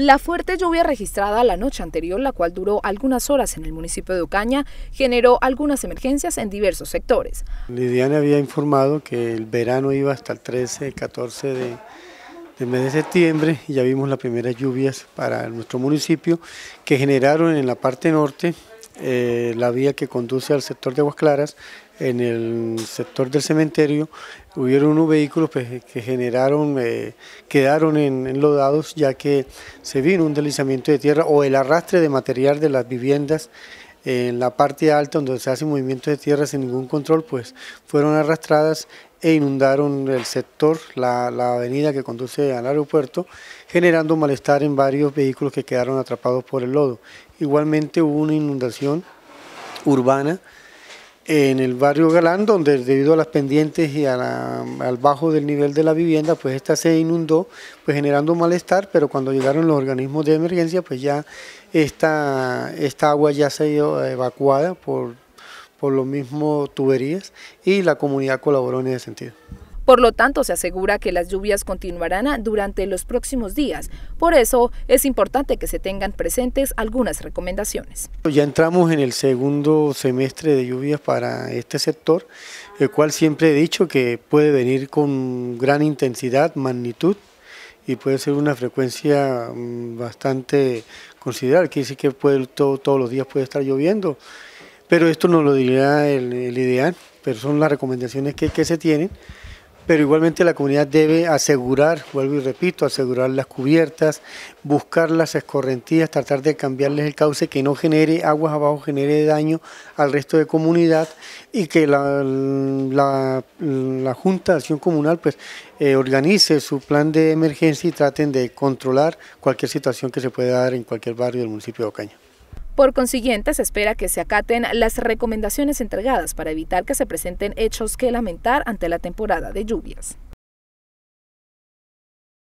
La fuerte lluvia registrada la noche anterior, la cual duró algunas horas en el municipio de Ocaña, generó algunas emergencias en diversos sectores. Lidiana había informado que el verano iba hasta el 13, 14 de, mes de septiembre y ya vimos las primeras lluvias para nuestro municipio que generaron en la parte norte eh, la vía que conduce al sector de Aguas Claras, en el sector del cementerio, hubieron unos vehículos pues, que generaron, eh, quedaron enlodados ya que se vino un deslizamiento de tierra o el arrastre de material de las viviendas en la parte alta donde se hace movimientos de tierra sin ningún control, pues fueron arrastradas e inundaron el sector, la, la, avenida que conduce al aeropuerto, generando malestar en varios vehículos que quedaron atrapados por el lodo. Igualmente hubo una inundación urbana en el barrio Galán, donde debido a las pendientes y al bajo del nivel de la vivienda, pues esta se inundó, pues generando malestar, pero cuando llegaron los organismos de emergencia, pues ya esta, agua ya se ha ido evacuada por, por los mismos tuberías y la comunidad colaboró en ese sentido. Por lo tanto, se asegura que las lluvias continuarán durante los próximos días. Por eso es importante que se tengan presentes algunas recomendaciones. Ya entramos en el segundo semestre de lluvias para este sector, el cual siempre he dicho que puede venir con gran intensidad, magnitud y puede ser una frecuencia mm, bastante considerable, quiere decir que todo, todos los días puede estar lloviendo, pero esto no lo dirá el, ideal, pero son las recomendaciones que se tienen pero igualmente la comunidad debe asegurar, vuelvo y repito, asegurar las cubiertas, buscar las escorrentías, tratar de cambiarles el cauce que no genere aguas abajo, genere daño al resto de comunidad y que la, Junta de Acción Comunal pues eh, organice su plan de emergencia y traten de controlar cualquier situación que se pueda dar en cualquier barrio del municipio de Ocaña. Por consiguiente, se espera que se acaten las recomendaciones entregadas para evitar que se presenten hechos que lamentar ante la temporada de lluvias.